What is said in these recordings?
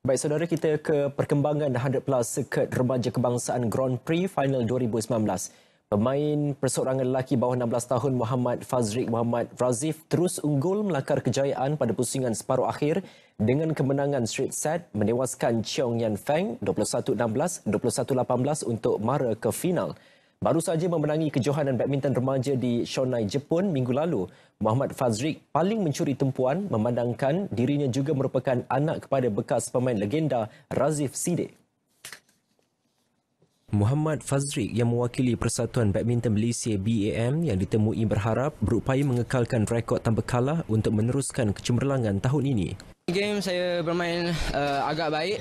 Baik saudara kita ke perkembangan 100 Plus Circuit Remaja Kebangsaan Grand Prix Final 2019. Pemain persorangan lelaki bawah 16 tahun Muhammad Fazrik Muhammad Razif terus unggul melakar kejayaan pada pusingan separuh akhir dengan kemenangan straight set menewaskan Cheong Yan Feng 21-16, 21-18 untuk mara ke final baru saja memenangi kejohanan badminton remaja di Shonai, Jepun minggu lalu. Muhammad Fazrik paling mencuri tempuan memandangkan dirinya juga merupakan anak kepada bekas pemain legenda Razif Sidik. Muhammad Fazrik yang mewakili Persatuan Badminton Malaysia BAM yang ditemui berharap berupaya mengekalkan rekod tanpa kalah untuk meneruskan kecemerlangan tahun ini game saya bermain uh, agak baik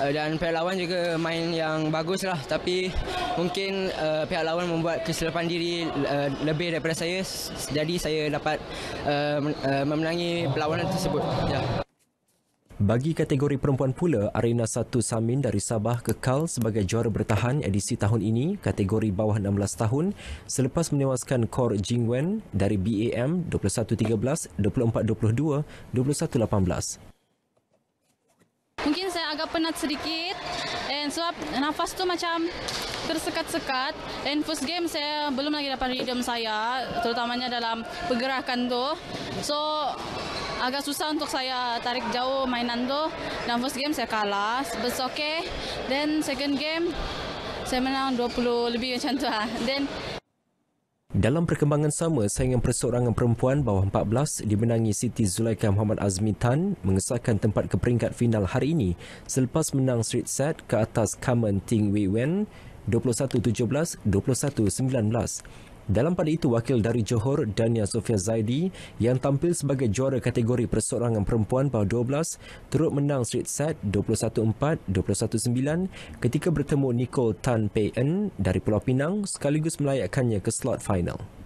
uh, dan pihak lawan juga main yang bagus lah tapi mungkin uh, pihak lawan membuat kesilapan diri uh, lebih daripada saya jadi saya dapat uh, uh, memenangi perlawanan tersebut. Yeah. Bagi kategori perempuan pula, Arena Satu Samin dari Sabah kekal sebagai juara bertahan edisi tahun ini, kategori bawah 16 tahun, selepas menewaskan Kor Jingwen dari BAM 21-13, 21-18. Mungkin saya agak penat sedikit dan sebab nafas tu macam tersekat-sekat dan first game saya belum lagi dapat rhythm saya terutamanya dalam pergerakan tu so agak susah untuk saya tarik jauh mainan tuh. Dan first game saya kalah, but okay. Then second game saya menang 20 lebih macam tu lah. Then dalam perkembangan sama, saingan perseorangan perempuan bawah 14 dimenangi Siti Zulaika Muhammad Azmi Tan mengesahkan tempat ke peringkat final hari ini selepas menang street set ke atas Kamen Ting Wei Wen 21-17, 21-19. Dalam pada itu, wakil dari Johor, Dania Sofia Zaidi, yang tampil sebagai juara kategori persorangan perempuan bawah 12, turut menang street set 21-4-21-9 ketika bertemu Nicole Tan Pei En dari Pulau Pinang sekaligus melayakkannya ke slot final.